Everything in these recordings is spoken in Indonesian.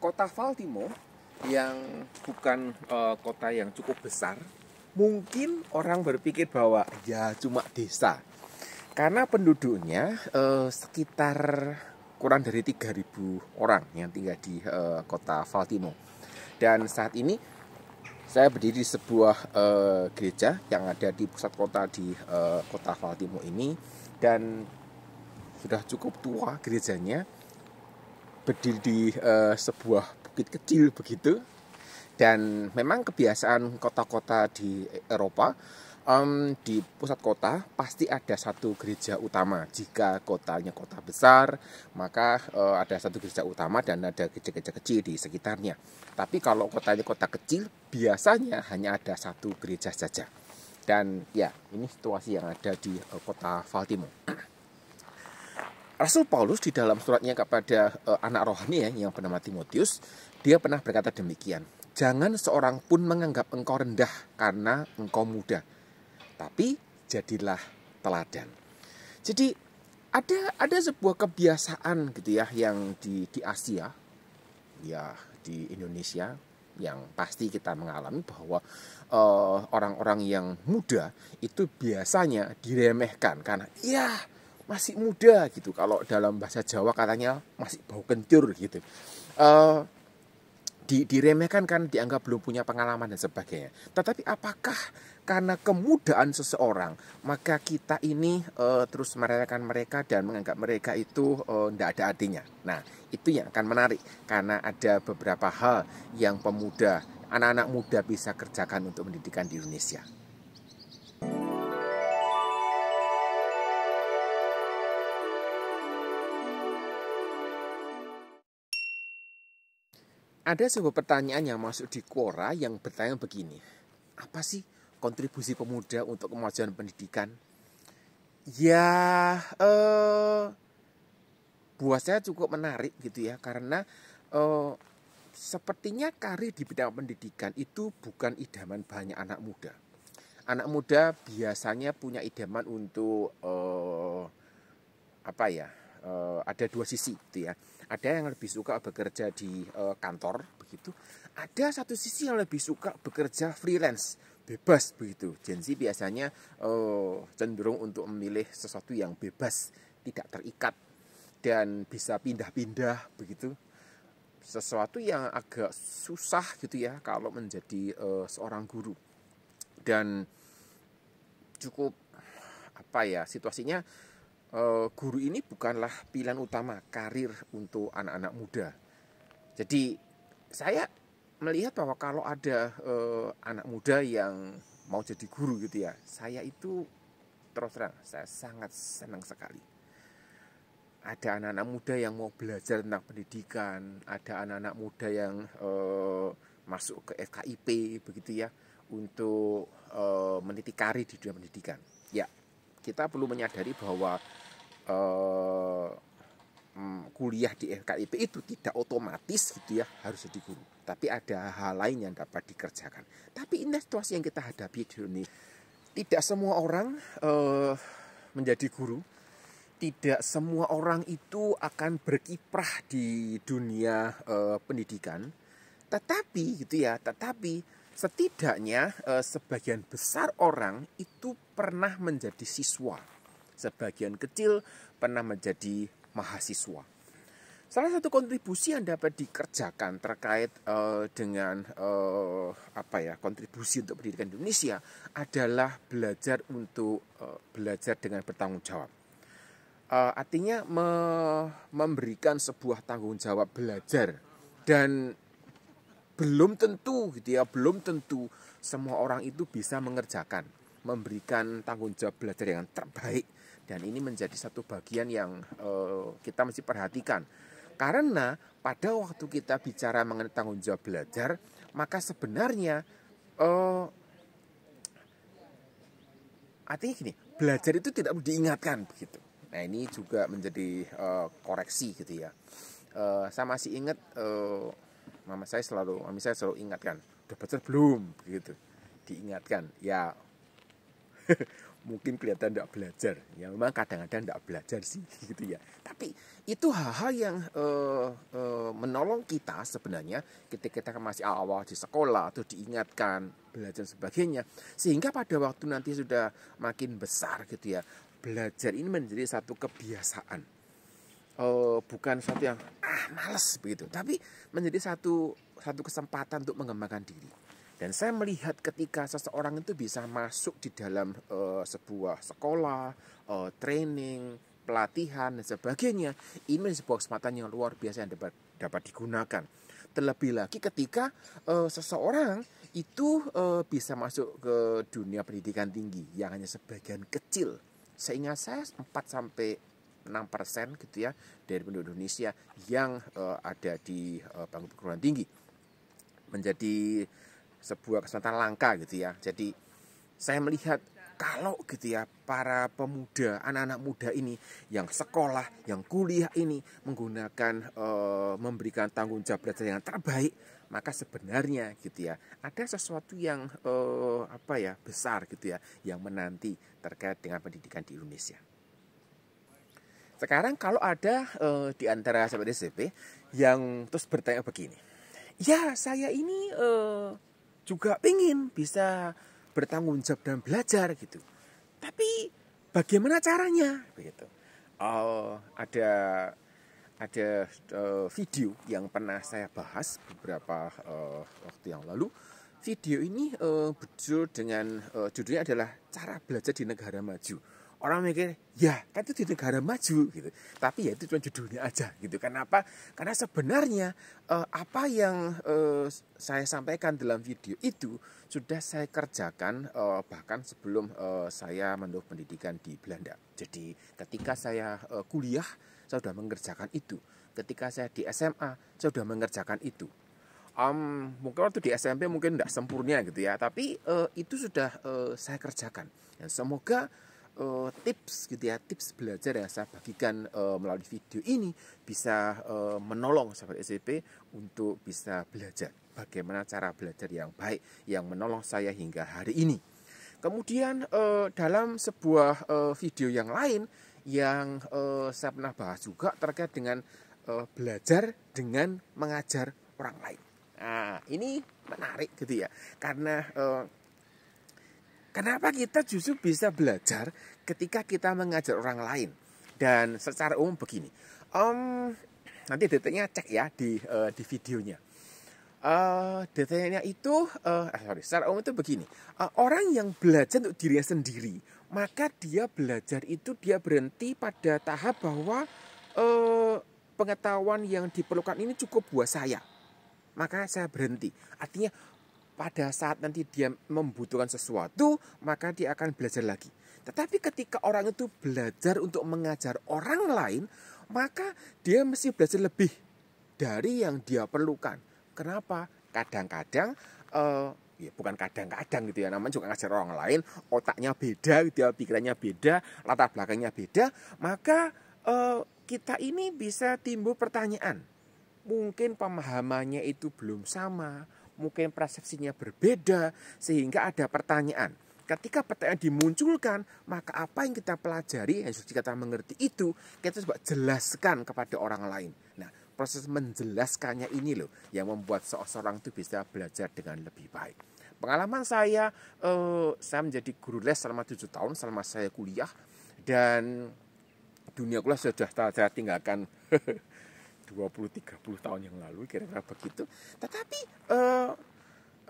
kota Valtimo yang bukan uh, kota yang cukup besar, mungkin orang berpikir bahwa ya cuma desa. Karena penduduknya uh, sekitar kurang dari 3.000 orang yang tinggal di uh, kota Valtimo. Dan saat ini saya berdiri di sebuah uh, gereja yang ada di pusat kota di uh, kota Valtimo ini dan sudah cukup tua gerejanya berdiri di uh, sebuah bukit kecil begitu dan memang kebiasaan kota-kota di Eropa um, di pusat kota pasti ada satu gereja utama jika kotanya kota besar maka uh, ada satu gereja utama dan ada gereja-gereja kecil di sekitarnya tapi kalau kotanya kota kecil biasanya hanya ada satu gereja saja dan ya ini situasi yang ada di uh, kota Baltimore Rasul Paulus di dalam suratnya kepada uh, anak rohani ya, yang bernama Timotius, dia pernah berkata demikian. Jangan seorang pun menganggap engkau rendah karena engkau muda, tapi jadilah teladan. Jadi ada ada sebuah kebiasaan gitu ya yang di di Asia, ya di Indonesia yang pasti kita mengalami bahwa eh, orang-orang uh, yang muda itu biasanya diremehkan karena ya masih muda gitu kalau dalam bahasa Jawa katanya masih bau kencur gitu uh, di, diremehkan kan dianggap belum punya pengalaman dan sebagainya. Tetapi apakah karena kemudaan seseorang maka kita ini uh, terus merayakan mereka dan menganggap mereka itu tidak eh, uh, ada artinya. Nah itu yang akan menarik karena ada beberapa hal yang pemuda, anak-anak muda bisa kerjakan untuk pendidikan di Indonesia. Ada sebuah pertanyaan yang masuk di Quora yang bertanya begini. Apa sih kontribusi pemuda untuk kemajuan pendidikan? Ya, eh, buat saya cukup menarik gitu ya. Karena eh, sepertinya karir di bidang pendidikan itu bukan idaman banyak anak muda. Anak muda biasanya punya idaman untuk... Eh, apa ya uh, ada dua sisi gitu ya. Ada yang lebih suka bekerja di uh, kantor begitu. Ada satu sisi yang lebih suka bekerja freelance bebas begitu. Gen Z biasanya uh, cenderung untuk memilih sesuatu yang bebas, tidak terikat dan bisa pindah-pindah begitu sesuatu yang agak susah gitu ya kalau menjadi uh, seorang guru dan cukup apa ya situasinya Eh, guru ini bukanlah pilihan utama karir untuk anak-anak muda. Jadi saya melihat bahwa kalau ada eh, anak muda yang mau jadi guru gitu ya, saya itu terus terang saya sangat senang sekali. Ada anak-anak muda yang mau belajar tentang pendidikan, ada anak-anak muda yang eh, masuk ke FKIP begitu ya untuk uh, meniti karir di dunia pendidikan. Ya, kita perlu menyadari bahwa eh, mm, kuliah di FKIP itu tidak otomatis gitu ya harus jadi guru tapi ada hal lain yang dapat dikerjakan tapi ini situasi yang kita hadapi di dunia tidak semua orang eh, menjadi guru tidak semua orang itu akan berkiprah di dunia eh, pendidikan tetapi gitu ya tetapi Setidaknya eh, sebagian besar orang itu pernah menjadi siswa. Sebagian kecil pernah menjadi mahasiswa. Salah satu kontribusi yang dapat dikerjakan terkait uh, dengan uh, apa ya kontribusi untuk pendidikan Indonesia adalah belajar untuk uh, belajar dengan bertanggung jawab. Uh, artinya me memberikan sebuah tanggung jawab belajar dan belum tentu gitu ya belum tentu semua orang itu bisa mengerjakan memberikan tanggung jawab belajar yang terbaik dan ini menjadi satu bagian yang uh, kita mesti perhatikan karena pada waktu kita bicara mengenai tanggung jawab belajar maka sebenarnya uh, artinya gini belajar itu tidak diingatkan begitu nah ini juga menjadi uh, koreksi gitu ya uh, saya masih ingat uh, mama saya selalu mami saya selalu ingatkan udah baca belum begitu diingatkan ya mungkin kelihatan tidak belajar ya memang kadang-kadang tidak belajar sih gitu ya tapi itu hal-hal yang uh, uh, menolong kita sebenarnya ketika kita masih awal di sekolah atau diingatkan belajar sebagainya sehingga pada waktu nanti sudah makin besar gitu ya belajar ini menjadi satu kebiasaan uh, bukan satu yang ah males begitu, tapi menjadi satu satu kesempatan untuk mengembangkan diri. Dan saya melihat ketika seseorang itu bisa masuk di dalam uh, sebuah sekolah, uh, training, pelatihan dan sebagainya, ini sebuah kesempatan yang luar biasa yang dapat dapat digunakan. Terlebih lagi ketika uh, seseorang itu uh, bisa masuk ke dunia pendidikan tinggi yang hanya sebagian kecil. Seingat saya 4 sampai 6% gitu ya dari penduduk Indonesia yang uh, ada di uh, bangku perguruan tinggi menjadi sebuah kesempatan langka gitu ya. Jadi saya melihat kalau gitu ya para pemuda, anak-anak muda ini yang sekolah, yang kuliah ini menggunakan e, memberikan tanggung jawab belajar yang terbaik, maka sebenarnya gitu ya ada sesuatu yang e, apa ya besar gitu ya yang menanti terkait dengan pendidikan di Indonesia. Sekarang kalau ada uh, di antara sahabat SCP yang terus bertanya begini, ya saya ini uh, juga ingin bisa bertanggung jawab dan belajar gitu, tapi bagaimana caranya? Begitu. Uh, ada ada uh, video yang pernah saya bahas beberapa uh, waktu yang lalu. Video ini uh, berjudul dengan uh, judulnya adalah cara belajar di negara maju orang mikir ya kan itu di negara maju gitu tapi ya itu cuma judulnya aja gitu kenapa karena sebenarnya eh, apa yang eh, saya sampaikan dalam video itu sudah saya kerjakan eh, bahkan sebelum eh, saya menempuh pendidikan di Belanda jadi ketika saya eh, kuliah saya sudah mengerjakan itu ketika saya di SMA saya sudah mengerjakan itu um, mungkin waktu di SMP mungkin tidak sempurna gitu ya tapi uh, itu sudah uh, saya kerjakan dan semoga uh, tips gitu ya tips belajar yang saya bagikan uh, melalui video ini bisa uh, menolong sahabat SCP untuk bisa belajar bagaimana cara belajar yang baik yang menolong saya hingga hari ini kemudian uh, dalam sebuah uh, video yang lain yang uh, saya pernah bahas juga terkait dengan uh, belajar dengan mengajar orang lain nah ini menarik gitu ya karena uh, Kenapa kita justru bisa belajar ketika kita mengajar orang lain? Dan secara umum begini, um, nanti detailnya cek ya di uh, di videonya. Uh, eh, detailnya itu, uh, sorry, secara umum itu begini. Uh, orang yang belajar untuk dirinya sendiri, maka dia belajar itu dia berhenti pada tahap bahwa uh, pengetahuan yang diperlukan ini cukup buat saya. Maka saya berhenti. Artinya pada saat nanti dia membutuhkan sesuatu, maka dia akan belajar lagi. Tetapi ketika orang itu belajar untuk mengajar orang lain, maka dia mesti belajar lebih dari yang dia perlukan. Kenapa? Kadang-kadang eh, ya bukan kadang-kadang gitu ya namanya juga ngajar orang lain otaknya beda gitu ya, pikirannya beda latar belakangnya beda maka eh, kita ini bisa timbul pertanyaan mungkin pemahamannya itu belum sama mungkin persepsinya berbeda sehingga ada pertanyaan. Ketika pertanyaan dimunculkan, maka apa yang kita pelajari, yang sudah kita mengerti itu, kita coba jelaskan kepada orang lain. Nah, proses menjelaskannya ini loh yang membuat seorang itu bisa belajar dengan lebih baik. Pengalaman saya, eh, saya menjadi guru les selama tujuh tahun selama saya kuliah dan dunia kuliah sudah saya tinggalkan 20-30 tahun yang lalu kira-kira begitu. Tetapi uh,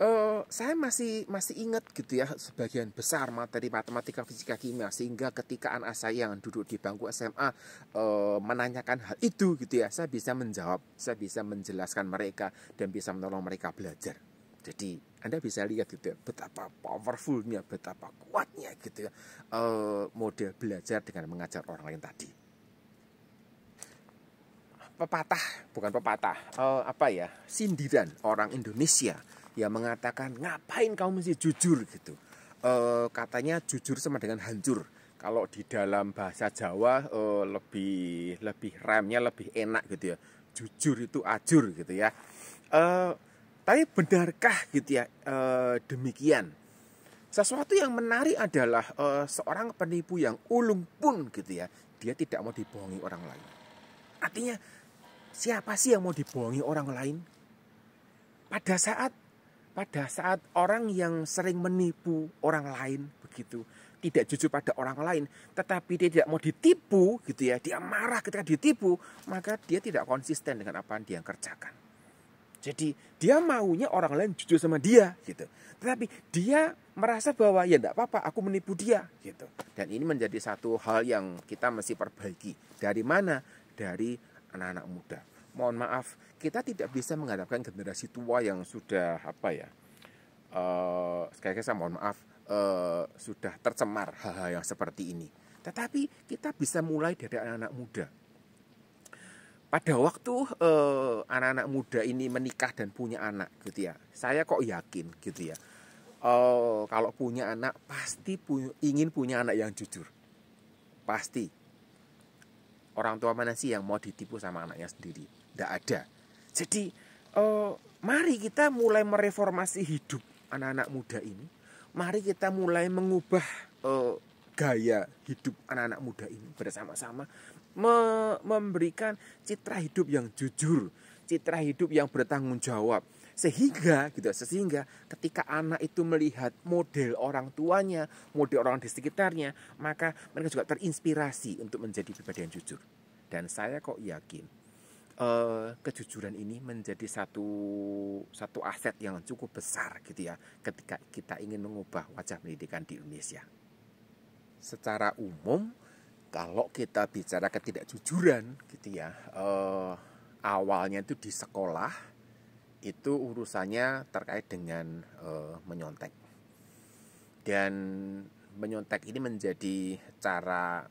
uh, saya masih masih ingat gitu ya sebagian besar materi matematika fisika kimia sehingga ketika anak saya yang duduk di bangku SMA uh, eh, menanyakan hal itu gitu ya saya bisa menjawab, saya bisa menjelaskan mereka dan bisa menolong mereka belajar. Jadi Anda bisa lihat gitu ya betapa powerfulnya, betapa kuatnya gitu ya uh, model belajar dengan mengajar orang lain tadi pepatah, bukan pepatah, uh, apa ya, sindiran orang Indonesia yang mengatakan ngapain kamu mesti jujur gitu. Uh, katanya jujur sama dengan hancur. Kalau di dalam bahasa Jawa uh, lebih lebih remnya lebih enak gitu ya. Jujur itu ajur gitu ya. Uh, tapi benarkah gitu ya uh, demikian? Sesuatu yang menarik adalah uh, seorang penipu yang ulung pun gitu ya, dia tidak mau dibohongi orang lain. Artinya Siapa sih yang mau dibohongi orang lain? Pada saat pada saat orang yang sering menipu orang lain begitu, tidak jujur pada orang lain, tetapi dia tidak mau ditipu gitu ya, dia marah ketika ditipu, maka dia tidak konsisten dengan apa yang dia kerjakan. Jadi dia maunya orang lain jujur sama dia gitu. Tetapi dia merasa bahwa ya tidak apa-apa aku menipu dia gitu. Dan ini menjadi satu hal yang kita mesti perbaiki. Dari mana? Dari anak-anak muda. Mohon maaf, kita tidak bisa mengharapkan generasi tua yang sudah apa ya? Uh, sekali lagi saya mohon maaf uh, sudah tercemar hal-hal yang seperti ini. Tetapi kita bisa mulai dari anak-anak muda. Pada waktu anak eh, anak-anak muda ini menikah dan punya anak, gitu ya. Saya kok yakin, gitu ya. Uh, kalau punya anak pasti pu ingin punya anak yang jujur, pasti orang tua mana sih yang mau ditipu sama anaknya sendiri tidak ada jadi eh, mari kita mulai mereformasi hidup anak-anak muda ini mari kita mulai mengubah eh, gaya hidup anak-anak muda ini bersama-sama me memberikan citra hidup yang jujur citra hidup yang bertanggung jawab sehingga gitu ya, sehingga ketika anak itu melihat model orang tuanya model orang di sekitarnya maka mereka juga terinspirasi untuk menjadi pribadi yang jujur dan saya kok yakin uh, kejujuran ini menjadi satu satu aset yang cukup besar gitu ya ketika kita ingin mengubah wajah pendidikan di Indonesia secara umum kalau kita bicara ketidakjujuran gitu ya uh, awalnya itu di sekolah itu urusannya terkait dengan e, menyontek. Dan menyontek ini menjadi cara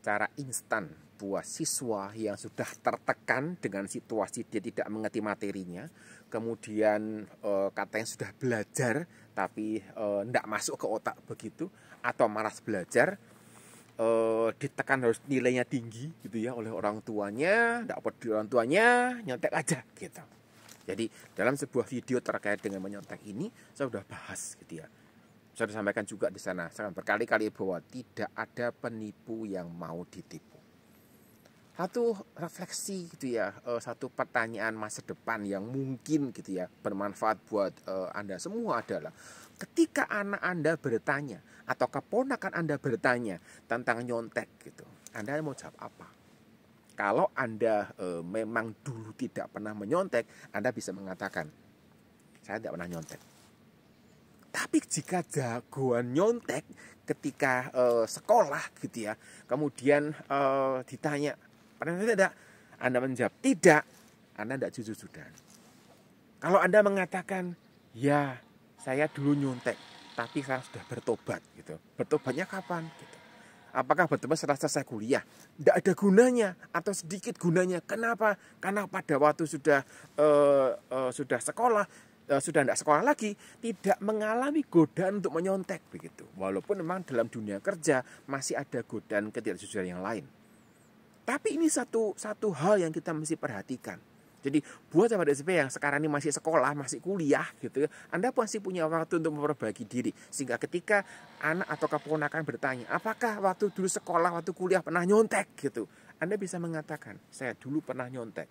cara instan buat siswa yang sudah tertekan dengan situasi dia tidak mengerti materinya, kemudian e, katanya sudah belajar tapi tidak eh, e, masuk ke otak begitu atau malas belajar e, ditekan harus nilainya tinggi gitu ya oleh orang tuanya, tidak peduli orang tuanya, nyontek aja gitu. Jadi dalam sebuah video terkait dengan menyontek ini saya sudah bahas gitu ya. Saya sudah sampaikan juga di sana saya berkali-kali bahwa tidak ada penipu yang mau ditipu. Satu refleksi gitu ya, eh, satu pertanyaan masa depan yang mungkin gitu ya bermanfaat buat eh, Anda semua adalah ketika anak Anda bertanya atau keponakan Anda bertanya tentang nyontek gitu, Anda mau jawab apa? Kalau Anda e, memang dulu tidak pernah menyontek, Anda bisa mengatakan, saya tidak pernah nyontek. Tapi jika jagoan nyontek ketika e, sekolah gitu ya, kemudian e, ditanya, pernah tidak? Anda menjawab, tidak. Anda tidak jujur sudah. Kalau Anda mengatakan, ya saya dulu nyontek, tapi saya sudah bertobat gitu. Bertobatnya kapan? Gitu apakah betul setelah selesai kuliah? Tidak ada gunanya atau sedikit gunanya. Kenapa? Karena pada waktu sudah uh, uh, sudah sekolah uh, sudah tidak sekolah lagi tidak mengalami godaan untuk menyontek begitu. Walaupun memang dalam dunia kerja masih ada godaan ketidaksesuaian yang lain. Tapi ini satu satu hal yang kita mesti perhatikan jadi buat sahabat SMP yang sekarang ini masih sekolah, masih kuliah gitu, ya, Anda pasti punya waktu untuk memperbaiki diri. Sehingga ketika anak atau keponakan bertanya, apakah waktu dulu sekolah, waktu kuliah pernah nyontek gitu? Anda bisa mengatakan, saya dulu pernah nyontek.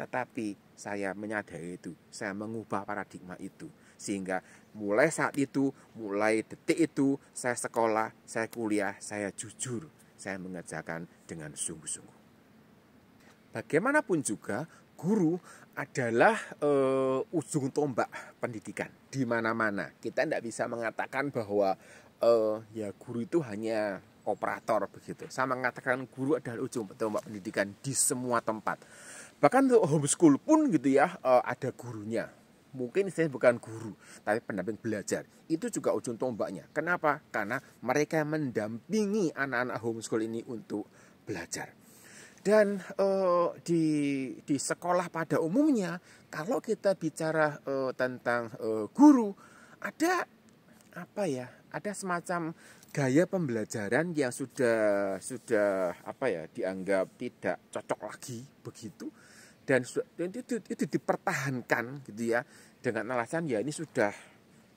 Tetapi saya menyadari itu, saya mengubah paradigma itu. Sehingga mulai saat itu, mulai detik itu, saya sekolah, saya kuliah, saya jujur. Saya mengerjakan dengan sungguh-sungguh. Bagaimanapun juga, guru adalah e, ujung tombak pendidikan di mana-mana. Kita tidak bisa mengatakan bahwa e, ya guru itu hanya operator begitu. Saya mengatakan guru adalah ujung tombak pendidikan di semua tempat. Bahkan untuk homeschool pun gitu ya e, ada gurunya. Mungkin saya bukan guru, tapi pendamping belajar. Itu juga ujung tombaknya. Kenapa? Karena mereka mendampingi anak-anak homeschool ini untuk belajar. Dan uh, di di sekolah pada umumnya, kalau kita bicara uh, tentang uh, guru, ada apa ya? Ada semacam gaya pembelajaran yang sudah sudah apa ya dianggap tidak cocok lagi begitu dan itu, itu dipertahankan gitu ya dengan alasan ya ini sudah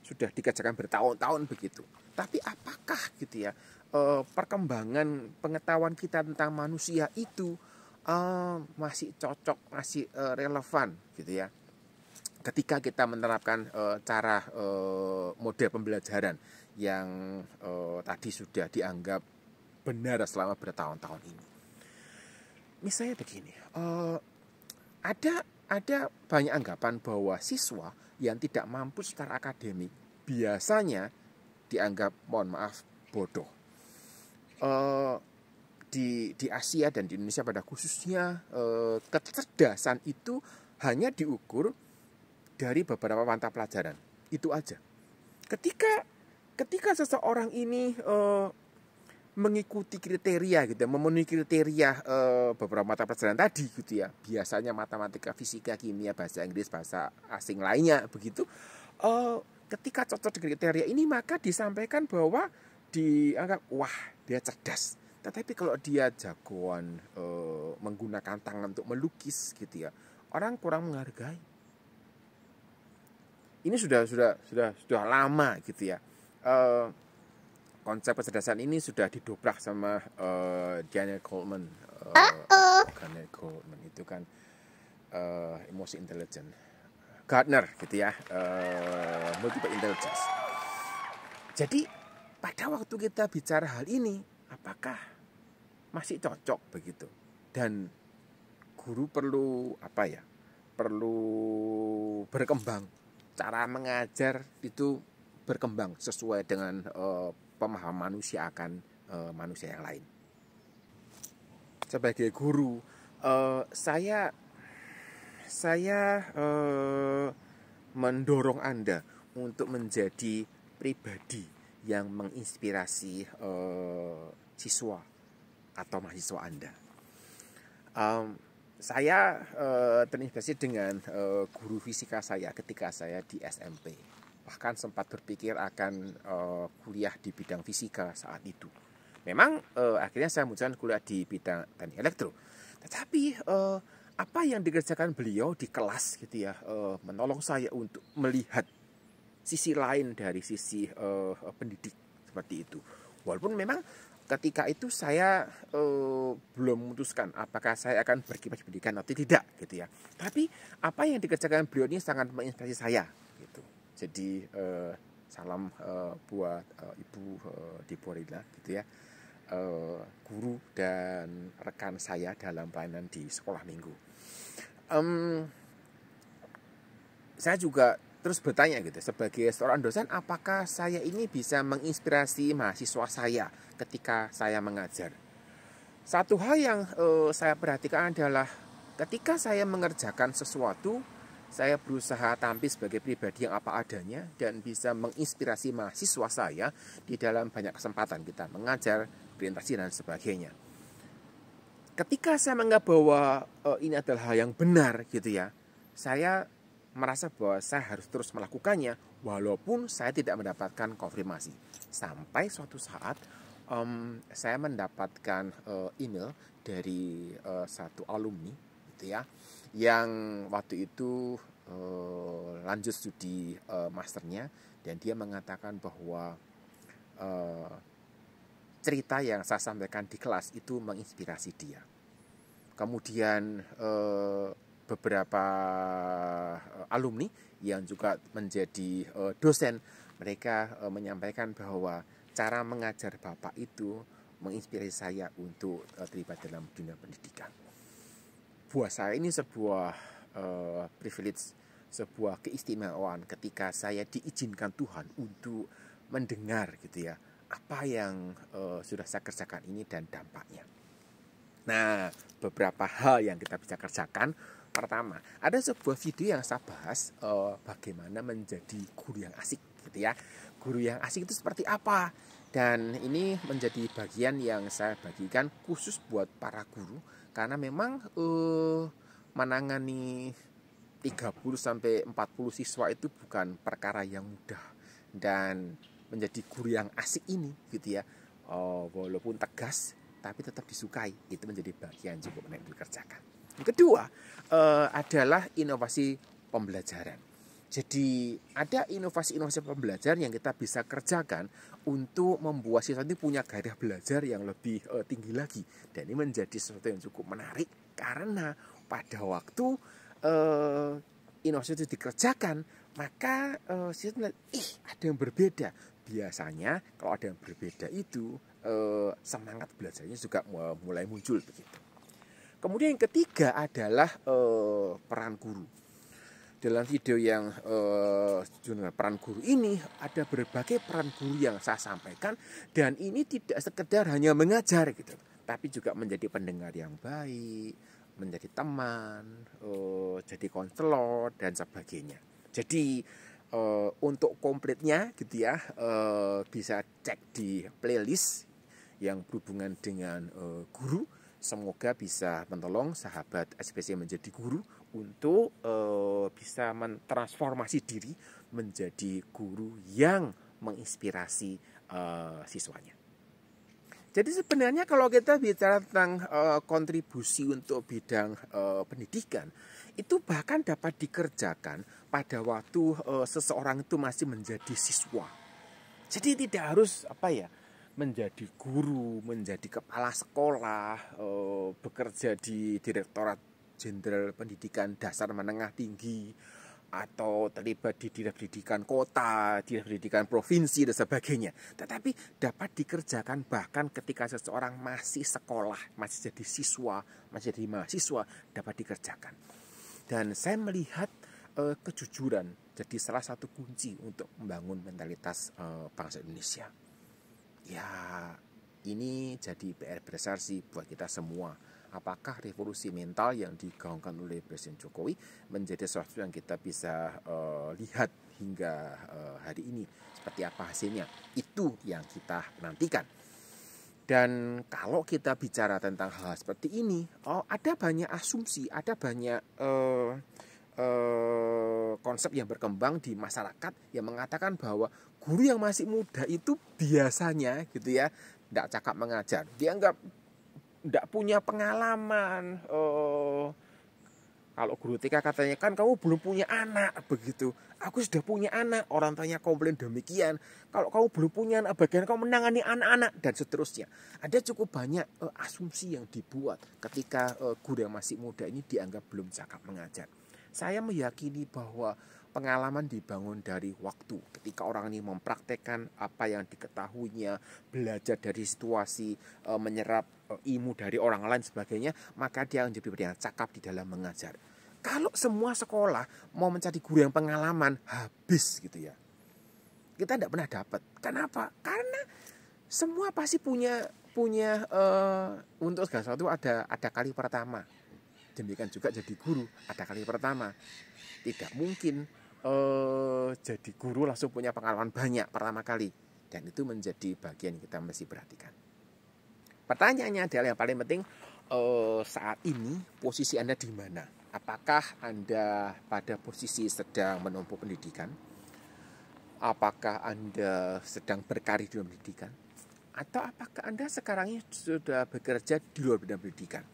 sudah dikerjakan bertahun-tahun begitu. Tapi apakah gitu ya Eh, perkembangan pengetahuan kita tentang manusia itu uh, masih cocok, masih uh, relevan gitu ya. Ketika kita menerapkan uh, cara uh, model pembelajaran yang uh, tadi sudah dianggap benar selama bertahun-tahun ini. Misalnya begini, uh, ada ada banyak anggapan bahwa siswa yang tidak mampu secara akademik biasanya dianggap mohon maaf bodoh uh, di di Asia dan di Indonesia pada khususnya uh, kecerdasan itu hanya diukur dari beberapa mata pelajaran itu aja. Ketika ketika seseorang ini uh, mengikuti kriteria gitu ya, memenuhi kriteria uh, beberapa mata pelajaran tadi gitu ya biasanya matematika fisika kimia bahasa Inggris bahasa asing lainnya begitu uh, ketika cocok dengan kriteria ini maka disampaikan bahwa dianggap wah dia cerdas tetapi kalau dia jagoan e, menggunakan tangan untuk melukis gitu ya orang kurang menghargai ini sudah sudah sudah sudah lama gitu ya e, konsep kecerdasan ini sudah didobrak sama e, Daniel Goleman e, Daniel Goleman itu kan e, emosi intelijen Gardner gitu ya e, multiple intelligence jadi pada waktu kita bicara hal ini, apakah masih cocok begitu? Dan guru perlu apa ya? Perlu berkembang. Cara mengajar itu berkembang sesuai dengan e, pemahaman manusia akan e, manusia yang lain. Sebagai guru, e, saya saya mendorong Anda untuk menjadi pribadi yang menginspirasi uh, siswa atau mahasiswa Anda. Um, saya uh, terinspirasi dengan uh, guru fisika saya ketika saya di SMP. Bahkan sempat berpikir akan uh, kuliah di bidang fisika saat itu. Memang uh, akhirnya saya memutuskan kuliah di bidang teknik elektro. Tetapi uh, apa yang dikerjakan beliau di kelas gitu ya, uh, menolong saya untuk melihat sisi lain dari sisi uh, pendidik seperti itu. Walaupun memang ketika itu saya uh, belum memutuskan apakah saya akan berkiprah pendidikan atau tidak gitu ya. Tapi apa yang dikerjakan beliau ini sangat menginspirasi saya gitu. Jadi uh, salam uh, buat uh, Ibu uh, Diporila gitu ya. Uh, guru dan rekan saya dalam pelayanan di sekolah minggu. Um, saya juga terus bertanya gitu sebagai seorang dosen apakah saya ini bisa menginspirasi mahasiswa saya ketika saya mengajar satu hal yang eh, saya perhatikan adalah ketika saya mengerjakan sesuatu saya berusaha tampil sebagai pribadi yang apa adanya dan bisa menginspirasi mahasiswa saya di dalam banyak kesempatan kita mengajar berinteraksi dan sebagainya ketika saya menganggap bahwa eh, ini adalah hal yang benar gitu ya saya merasa bahwa saya harus terus melakukannya walaupun saya tidak mendapatkan konfirmasi. Sampai suatu saat um, saya mendapatkan uh, email dari uh, satu alumni gitu ya yang waktu itu uh, lanjut studi uh, masternya dan dia mengatakan bahwa uh, cerita yang saya sampaikan di kelas itu menginspirasi dia. Kemudian beberapa eh, alumni yang juga menjadi eh, dosen mereka eh, menyampaikan bahwa cara mengajar Bapak itu menginspirasi saya untuk terlibat dalam dunia pendidikan. Buat saya ini sebuah privilege, sebuah keistimewaan ketika saya diizinkan Tuhan untuk mendengar gitu ya apa yang uh, sudah saya kerjakan ini dan dampaknya. Nah, beberapa hal yang kita bisa kerjakan Pertama, ada sebuah video yang saya bahas uh, bagaimana menjadi guru yang asik gitu ya. Guru yang asik itu seperti apa? Dan ini menjadi bagian yang saya bagikan khusus buat para guru karena memang uh, menangani 30 sampai 40 siswa itu bukan perkara yang mudah dan menjadi guru yang asik ini gitu ya. uh, walaupun tegas tapi tetap disukai itu menjadi bagian cukup menarik dikerjakan. Kedua eh, adalah inovasi pembelajaran. Jadi ada inovasi-inovasi pembelajaran yang kita bisa kerjakan untuk membuat siswa ini punya gairah belajar yang lebih eh, tinggi lagi. Dan ini menjadi sesuatu yang cukup menarik karena pada waktu eh, inovasi itu dikerjakan maka eh, siswa ih ada yang berbeda. Biasanya kalau ada yang berbeda itu eh, semangat belajarnya juga mulai muncul begitu. Kemudian yang ketiga adalah uh, peran guru. Dalam video yang uh, peran guru ini ada berbagai peran guru yang saya sampaikan dan ini tidak sekedar hanya mengajar gitu, tapi juga menjadi pendengar yang baik, menjadi teman, uh, jadi konselor dan sebagainya. Jadi uh, untuk komplitnya gitu ya uh, bisa cek di playlist yang berhubungan dengan uh, guru Semoga bisa menolong sahabat SPC menjadi guru untuk e, bisa mentransformasi diri menjadi guru yang menginspirasi e, siswanya. Jadi sebenarnya kalau kita bicara tentang e, kontribusi untuk bidang e, pendidikan, itu bahkan dapat dikerjakan pada waktu e, seseorang itu masih menjadi siswa. Jadi tidak harus apa ya menjadi guru, menjadi kepala sekolah, eh, bekerja di Direktorat Jenderal Pendidikan Dasar Menengah Tinggi, atau terlibat di dinas pendidikan kota, dinas pendidikan provinsi dan sebagainya. Tetapi dapat dikerjakan bahkan ketika seseorang masih sekolah, masih jadi siswa, masih jadi mahasiswa dapat dikerjakan. Dan saya melihat eh, kejujuran jadi salah satu kunci untuk membangun mentalitas e, bangsa Indonesia ya ini jadi PR besar sih buat kita semua. Apakah revolusi mental yang digaungkan oleh Presiden Jokowi menjadi sesuatu yang kita bisa uh, lihat hingga uh, hari ini? Seperti apa hasilnya? Itu yang kita nantikan. Dan kalau kita bicara tentang hal, -hal seperti ini, oh, ada banyak asumsi, ada banyak uh, uh, konsep yang berkembang di masyarakat yang mengatakan bahwa guru yang masih muda itu biasanya gitu ya tidak cakap mengajar dianggap tidak punya pengalaman oh, kalau guru TK katanya kan kamu belum punya anak begitu aku sudah punya anak orang tanya komplain demikian kalau kamu belum punya anak bagian kamu menangani anak-anak dan seterusnya ada cukup banyak uh, asumsi yang dibuat ketika uh, guru yang masih muda ini dianggap belum cakap mengajar saya meyakini bahwa pengalaman dibangun dari waktu. Ketika orang ini mempraktekkan apa yang diketahuinya, belajar dari situasi, e, menyerap e, ilmu dari orang lain sebagainya, maka dia menjadi jadi yang cakap di dalam mengajar. Kalau semua sekolah mau mencari guru yang pengalaman, habis gitu ya. Kita tidak pernah dapat. Kenapa? Karena semua pasti punya punya e, untuk segala sesuatu ada ada kali pertama demikian juga jadi guru ada kali pertama tidak mungkin eh, jadi guru langsung punya pengalaman banyak pertama kali dan itu menjadi bagian yang kita mesti perhatikan pertanyaannya adalah yang paling penting eh, saat ini posisi anda di mana apakah anda pada posisi sedang menempuh pendidikan apakah anda sedang berkarir di pendidikan atau apakah anda sekarang ini sudah bekerja di luar bidang pendidikan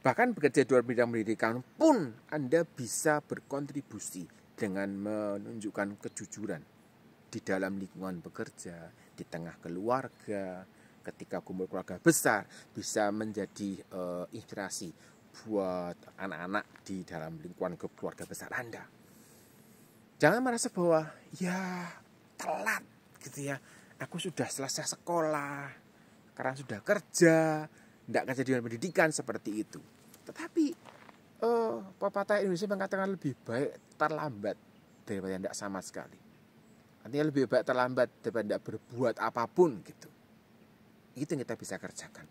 bahkan bekerja di luar bidang pendidikan pun Anda bisa berkontribusi dengan menunjukkan kejujuran di dalam lingkungan bekerja, di tengah keluarga, ketika kumpul keluarga besar bisa menjadi uh, inspirasi buat anak-anak di dalam lingkungan keluarga besar Anda. Jangan merasa bahwa ya telat gitu ya. Aku sudah selesai sekolah, sekarang sudah kerja, tidak di pendidikan seperti itu. Tetapi uh, pepatah Indonesia mengatakan lebih baik terlambat daripada tidak sama sekali. Artinya lebih baik terlambat daripada tidak berbuat apapun gitu. Itu yang kita bisa kerjakan.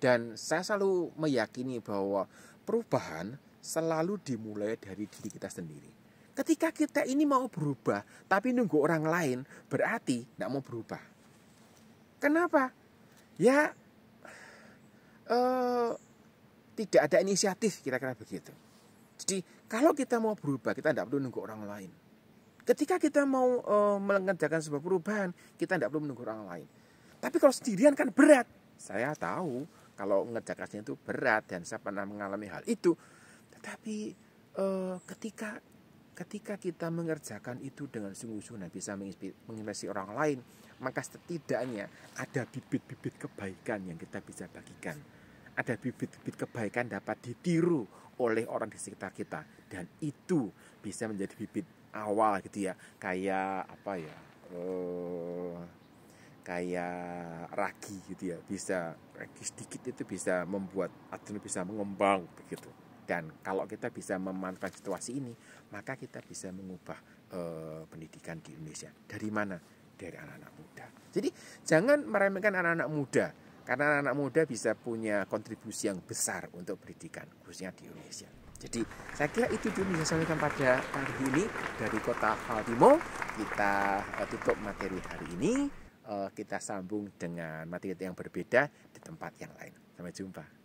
Dan saya selalu meyakini bahwa perubahan selalu dimulai dari diri kita sendiri. Ketika kita ini mau berubah, tapi nunggu orang lain, berarti tidak mau berubah. Kenapa? Ya uh, tidak ada inisiatif kira-kira begitu. Jadi kalau kita mau berubah kita tidak perlu nunggu orang lain. Ketika kita mau uh, mengerjakan sebuah perubahan kita tidak perlu menunggu orang lain. Tapi kalau sendirian kan berat. Saya tahu kalau mengerjakannya itu berat dan saya pernah mengalami hal itu. Tetapi uh, ketika ketika kita mengerjakan itu dengan sungguh-sungguh dan bisa menginspirasi orang lain, maka setidaknya ada bibit-bibit kebaikan yang kita bisa bagikan. Ada bibit-bibit kebaikan dapat ditiru oleh orang di sekitar kita dan itu bisa menjadi bibit awal gitu ya. Kayak apa ya? Uh, kayak ragi gitu ya. Bisa ragi sedikit itu bisa membuat atau bisa mengembang begitu. Dan kalau kita bisa memanfaatkan situasi ini, maka kita bisa mengubah uh, pendidikan di Indonesia. Dari mana? dari anak-anak muda. Jadi jangan meremehkan anak-anak muda karena anak-anak muda bisa punya kontribusi yang besar untuk pendidikan khususnya di Indonesia. Jadi saya kira itu dulu yang saya sampaikan pada hari ini dari kota Baltimore. Kita eh, tutup materi hari ini. Eh, kita sambung dengan materi yang berbeda di tempat yang lain. Sampai jumpa.